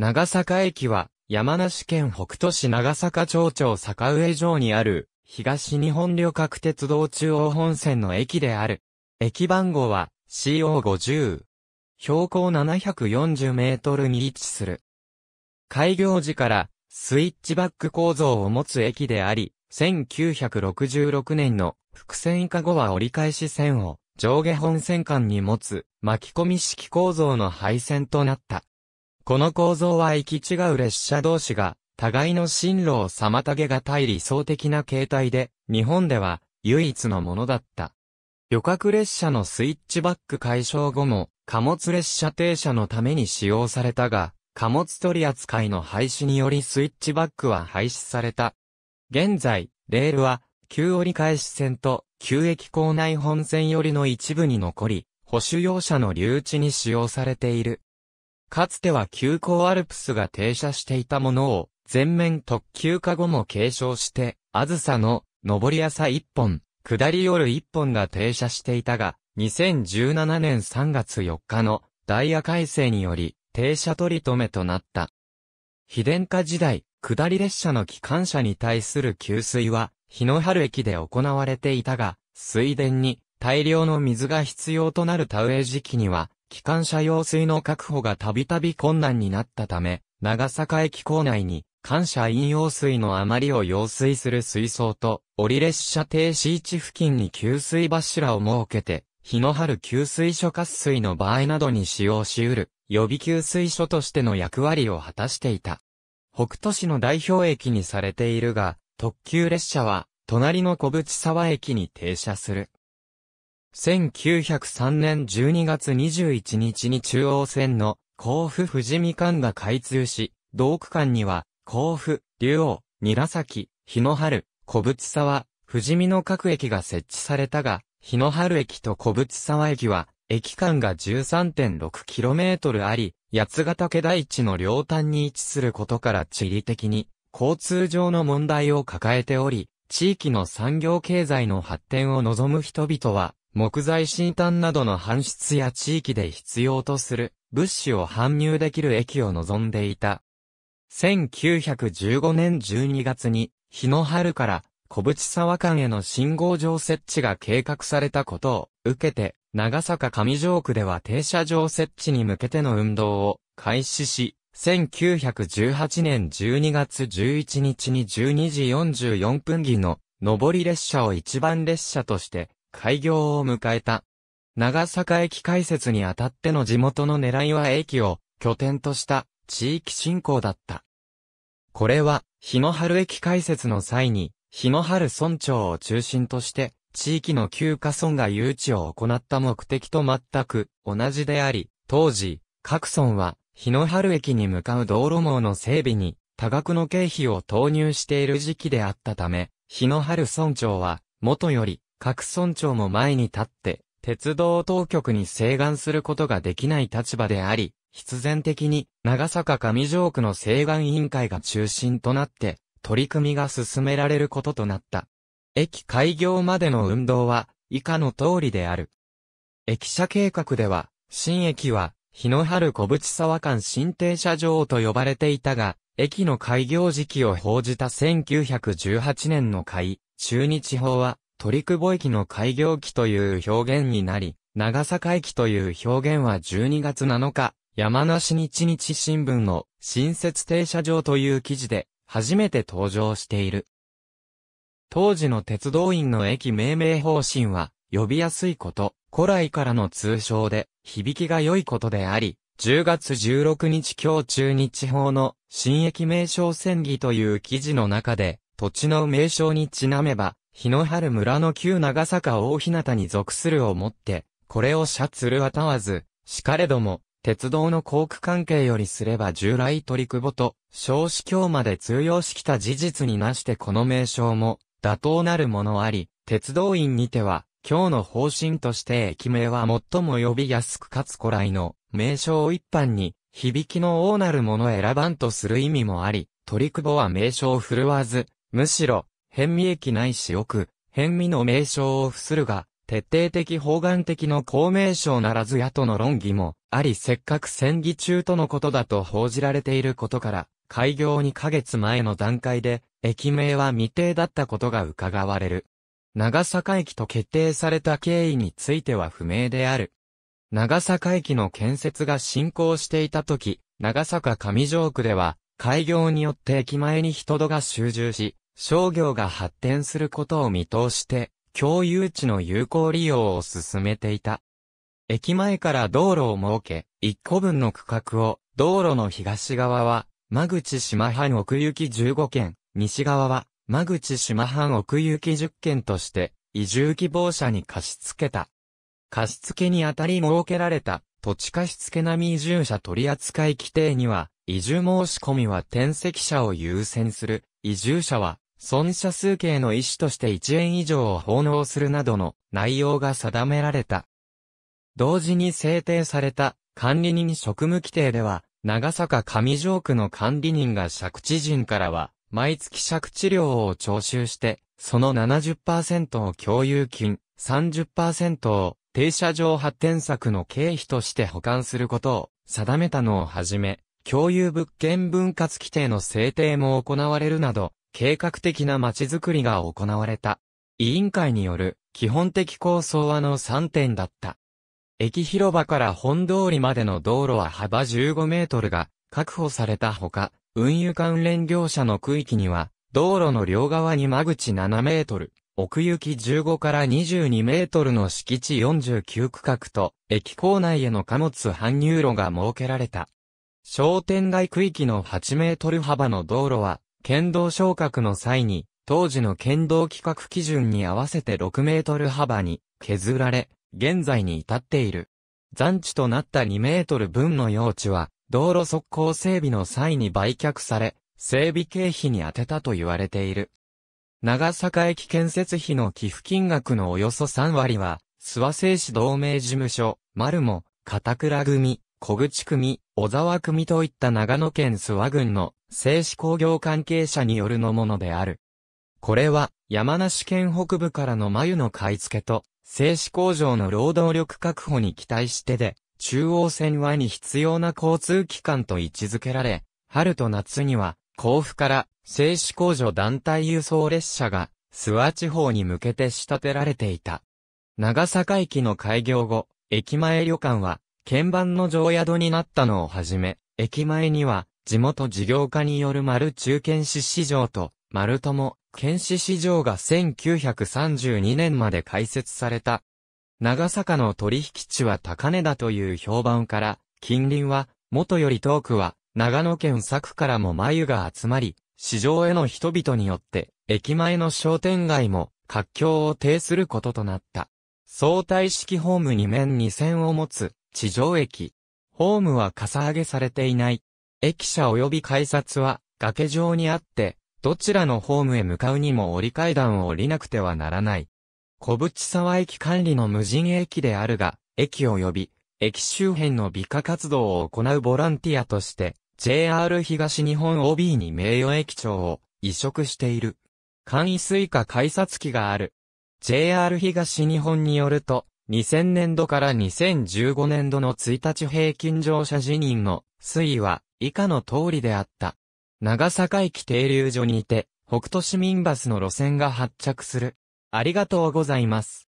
長坂駅は、山梨県北都市長坂町町坂上城にある、東日本旅客鉄道中央本線の駅である。駅番号は CO50。標高740メートルに位置する。開業時からスイッチバック構造を持つ駅であり、1966年の伏線以下後は折り返し線を上下本線間に持つ巻き込み式構造の配線となった。この構造は行き違う列車同士が、互いの進路を妨げがたい理想的な形態で、日本では唯一のものだった。旅客列車のスイッチバック解消後も、貨物列車停車のために使用されたが、貨物取扱いの廃止によりスイッチバックは廃止された。現在、レールは、旧折り返し線と、旧駅構内本線よりの一部に残り、保守用車の留置に使用されている。かつては急行アルプスが停車していたものを、全面特急化後も継承して、あずさの、上り朝一本、下り夜一本が停車していたが、2017年3月4日のダイヤ改正により、停車取り留めとなった。非電化時代、下り列車の機関車に対する給水は、日野原駅で行われていたが、水田に大量の水が必要となる田植え時期には、機関車用水の確保がたびたび困難になったため、長坂駅構内に、感謝飲用水の余りを用水する水槽と、折列車停止位置付近に給水柱を設けて、日の春給水所渇水の場合などに使用し得る、予備給水所としての役割を果たしていた。北斗市の代表駅にされているが、特急列車は、隣の小淵沢駅に停車する。1903年12月21日に中央線の甲府富士見間が開通し、同区間には甲府、竜王、韮崎、日野春、小淵沢、富士見の各駅が設置されたが、日野春駅と小淵沢駅は、駅間が 13.6km あり、八ヶ岳大地の両端に位置することから地理的に、交通上の問題を抱えており、地域の産業経済の発展を望む人々は、木材新炭などの搬出や地域で必要とする物資を搬入できる駅を望んでいた。1915年12月に、日の春から小淵沢間への信号場設置が計画されたことを受けて、長坂上城区では停車場設置に向けての運動を開始し、1918年12月11日に12時44分儀の上り列車を一番列車として開業を迎えた。長坂駅開設にあたっての地元の狙いは駅を拠点とした地域振興だった。これは、日野春駅開設の際に、日野春村長を中心として、地域の旧家村が誘致を行った目的と全く同じであり、当時、各村は、日野春駅に向かう道路網の整備に、多額の経費を投入している時期であったため、日野春村長は、元より、各村長も前に立って、鉄道当局に請願することができない立場であり、必然的に長坂上条区の請願委員会が中心となって、取り組みが進められることとなった。駅開業までの運動は、以下の通りである。駅舎計画では、新駅は、日野春小淵沢間新停車場と呼ばれていたが、駅の開業時期を報じた1918年の会、中日法は、鳥久保駅の開業期という表現になり、長坂駅という表現は12月7日、山梨日日新聞の新設停車場という記事で初めて登場している。当時の鉄道員の駅命名方針は、呼びやすいこと、古来からの通称で、響きが良いことであり、10月16日今日中日法の新駅名称戦議という記事の中で、土地の名称にちなめば、日の春村の旧長坂大日向に属するをもって、これを社鶴は問わず、しかれども、鉄道の航空関係よりすれば従来取り久保と、少子教まで通用しきた事実になしてこの名称も、妥当なるものあり、鉄道院にては、今日の方針として駅名は最も呼びやすくかつ古来の名称を一般に、響きの王なるもの選ばんとする意味もあり、取り久保は名称を振るわず、むしろ、辺見駅ないし奥、辺見の名称を付するが、徹底的方眼的の公名称ならずやとの論議も、ありせっかく戦議中とのことだと報じられていることから、開業2ヶ月前の段階で、駅名は未定だったことが伺われる。長坂駅と決定された経緯については不明である。長坂駅の建設が進行していた時、長坂上城区では、開業によって駅前に人戸が集中し、商業が発展することを見通して、共有地の有効利用を進めていた。駅前から道路を設け、1個分の区画を、道路の東側は、間口島藩奥行き15件、西側は、間口島藩奥行き10件として、移住希望者に貸し付けた。貸付にあたり設けられた土地貸付並移住者取扱規定には、移住申し込みは転籍者を優先する、移住者は損者数計の意思として1円以上を奉納するなどの内容が定められた。同時に制定された管理人職務規定では、長坂上条区の管理人が借地人からは、毎月借地料を徴収して、その70%を共有金、30%を停車場発展策の経費として保管することを定めたのをはじめ、共有物件分割規定の制定も行われるなど、計画的な街づくりが行われた。委員会による基本的構想はの3点だった。駅広場から本通りまでの道路は幅15メートルが確保されたほか、運輸関連業者の区域には、道路の両側に間口7メートル、奥行き15から22メートルの敷地49区画と、駅構内への貨物搬入路が設けられた。商店街区域の8メートル幅の道路は、剣道昇格の際に、当時の剣道規格基準に合わせて6メートル幅に削られ、現在に至っている。残地となった2メートル分の用地は、道路速攻整備の際に売却され、整備経費に充てたと言われている。長坂駅建設費の寄付金額のおよそ3割は、諏訪製紙同盟事務所、丸も、片倉組、小口組、小沢組といった長野県諏訪郡の製紙工業関係者によるのものである。これは、山梨県北部からの眉の買い付けと、製紙工場の労働力確保に期待してで、中央線はに必要な交通機関と位置づけられ、春と夏には、甲府から、製紙工場団体輸送列車が、諏訪地方に向けて仕立てられていた。長坂駅の開業後、駅前旅館は、鍵番の常宿になったのをはじめ、駅前には、地元事業家による丸中堅市市場と、丸友、県市市場が1932年まで開設された。長坂の取引地は高値だという評判から、近隣は、元より遠くは、長野県佐久からも眉が集まり、市場への人々によって、駅前の商店街も、活況を呈することとなった。相対式ホーム2面2線を持つ、地上駅。ホームはかさ上げされていない、駅舎及び改札は崖上にあって、どちらのホームへ向かうにも折り階段を降りなくてはならない。小淵沢駅管理の無人駅であるが、駅及び、駅周辺の美化活動を行うボランティアとして、JR 東日本 OB に名誉駅長を移植している。簡易水化改札機がある。JR 東日本によると、2000年度から2015年度の1日平均乗車辞任の推移は、以下の通りであった。長坂駅停留所にいて、北都市民バスの路線が発着する。ありがとうございます。